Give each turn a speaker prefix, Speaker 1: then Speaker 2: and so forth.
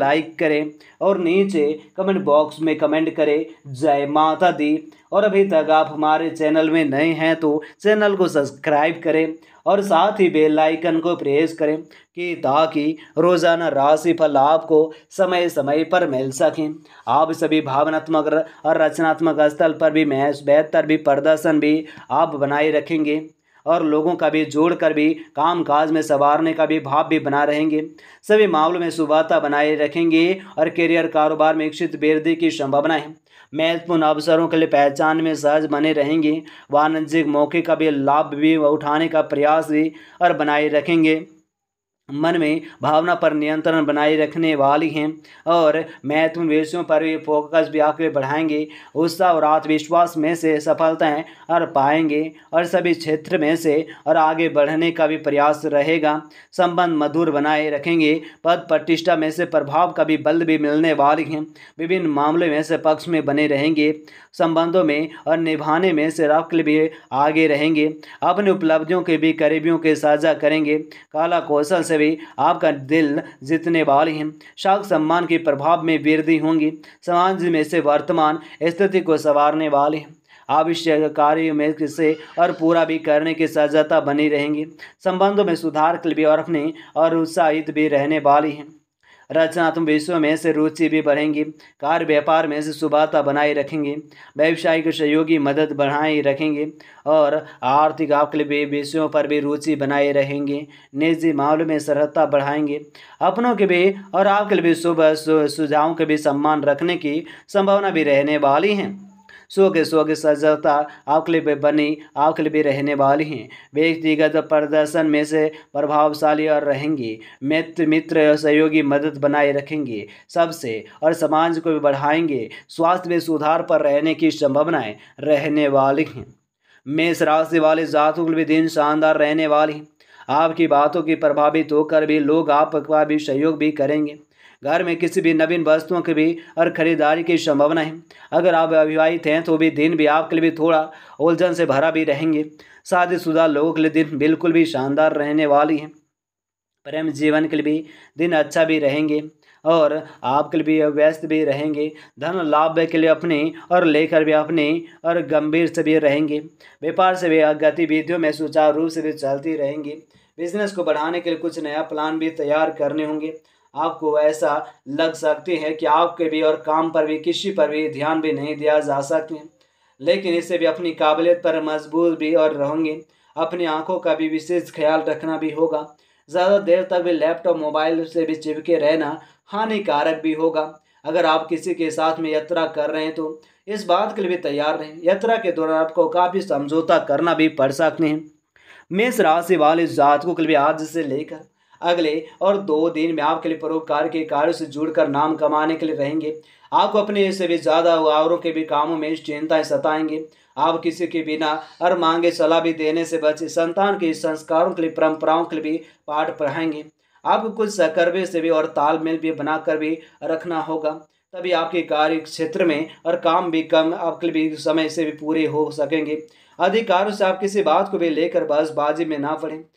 Speaker 1: like करें और नीचे कमेंट बॉक्स में कमेंट करें जय माता दी और अभी तक आप हमारे चैनल में नए हैं तो चैनल को सब्सक्राइब करें और साथ ही बेल आइकन को प्रेस करें कि ताकि रोज़ाना राशि फल आपको समय समय पर मिल सकें आप सभी भावनात्मक और रचनात्मक स्थल पर भी महस बेहतर भी प्रदर्शन भी आप बनाए रखेंगे और लोगों का भी जोड़कर भी काम काज में संवारने का भी भाव भी बना रहेंगे सभी मामलों में सुबाता बनाए रखेंगे और करियर कारोबार में इच्छित वृद्धि की संभावना है महत्वपूर्ण अवसरों के लिए पहचान में सहज बने रहेंगे वाणिज्यिक मौके का भी लाभ भी उठाने का प्रयास भी और बनाए रखेंगे मन में भावना पर नियंत्रण बनाए रखने वाली हैं और महत्वपूर्ण विषयों पर भी फोकस भी आगे बढ़ाएंगे उत्साह और आत्मविश्वास में से सफलताएं और पाएंगे और सभी क्षेत्र में से और आगे बढ़ने का भी प्रयास रहेगा संबंध मधुर बनाए रखेंगे पद प्रतिष्ठा में से प्रभाव का भी बल भी मिलने वाली हैं विभिन्न मामलों में से पक्ष में बने रहेंगे संबंधों में और निभाने में से रफ्ल भी आगे रहेंगे अपनी उपलब्धियों के भी करीबियों के साझा करेंगे काला कौशल से सभी आपका दिल जीतने वाले हैं शाख सम्मान के प्रभाव में वृद्धि होंगी समाज में से वर्तमान स्थिति को संवारने वाले हैं आवश्यक कार्य में से और पूरा भी करने की सजगता बनी रहेंगी संबंधों में सुधार के लिए और अपने और उत्साहित भी रहने वाली हैं रचनात्मक विषयों में से रुचि भी बढ़ेंगी कार्य व्यापार में से सुबाता बनाए रखेंगे व्यवसायिक सहयोगी मदद बढ़ाए रखेंगे और आर्थिक आपके विषयों पर भी रुचि बनाए रहेंगे निजी मामलों में सरहता बढ़ाएंगे अपनों के भी और आपके भी शुभ सुझावों के भी सम्मान रखने की संभावना भी रहने वाली हैं सुख सुख सजता आपके लिए बनी आपके लिए रहने वाली हैं व्यक्तिगत प्रदर्शन में से प्रभावशाली और रहेंगी मित्र मित्र सहयोगी मदद बनाए रखेंगे सबसे और समाज को भी बढ़ाएंगे स्वास्थ्य में सुधार पर रहने की संभावनाएं रहने वाली हैं मेष राशि वाले जातों के भी दिन शानदार रहने वाली हैं आपकी बातों की प्रभावित होकर भी लोग आपका भी सहयोग भी करेंगे घर में किसी भी नवीन वस्तुओं की भी और खरीदारी की संभावना है अगर आप अविवाहित हैं तो भी दिन भी आपके लिए भी थोड़ा उलझन से भरा भी रहेंगे शादीशुदा लोगों के लिए दिन बिल्कुल भी शानदार रहने वाली है प्रेम जीवन के लिए भी दिन अच्छा भी रहेंगे और आपके लिए भी व्यस्त भी रहेंगे धन लाभ के लिए अपने और लेकर भी अपने और गंभीर से भी रहेंगे व्यापार से भी गतिविधियों में सुचारू रूप से भी चलती रहेंगी बिजनेस को बढ़ाने के लिए कुछ नया प्लान भी तैयार करने होंगे आपको ऐसा लग सकती है कि आपके भी और काम पर भी किसी पर भी ध्यान भी नहीं दिया जा सकते हैं लेकिन इससे भी अपनी काबिलियत पर मजबूत भी और रहेंगे अपनी आंखों का भी विशेष ख्याल रखना भी होगा ज़्यादा देर तक भी लैपटॉप मोबाइल से भी चिपके रहना हानिकारक भी होगा अगर आप किसी के साथ में यात्रा कर रहे हैं तो इस बात के लिए भी तैयार रहें यात्रा के दौरान आपको काफ़ी समझौता करना भी पड़ सकते हैं मेष राशि वाले जातकों के लिए आज से लेकर अगले और दो दिन में आपके लिए परोपकार के कार्य से जुड़कर नाम कमाने के लिए रहेंगे आपको अपने से भी ज़्यादा औरों के भी कामों में चिंताएं सताएंगे आप किसी के बिना और मांगे सलाह भी देने से बचे संतान के संस्कारों के लिए परंपराओं के लिए भी पाठ पढ़ाएंगे आपको कुछ सकर्वे से भी और तालमेल भी बनाकर भी रखना होगा तभी आपके कार्य क्षेत्र में और काम भी कम आपके भी समय से भी पूरे हो सकेंगे अधिकारों से आप किसी बात को भी लेकर बस बाजी में ना पड़ें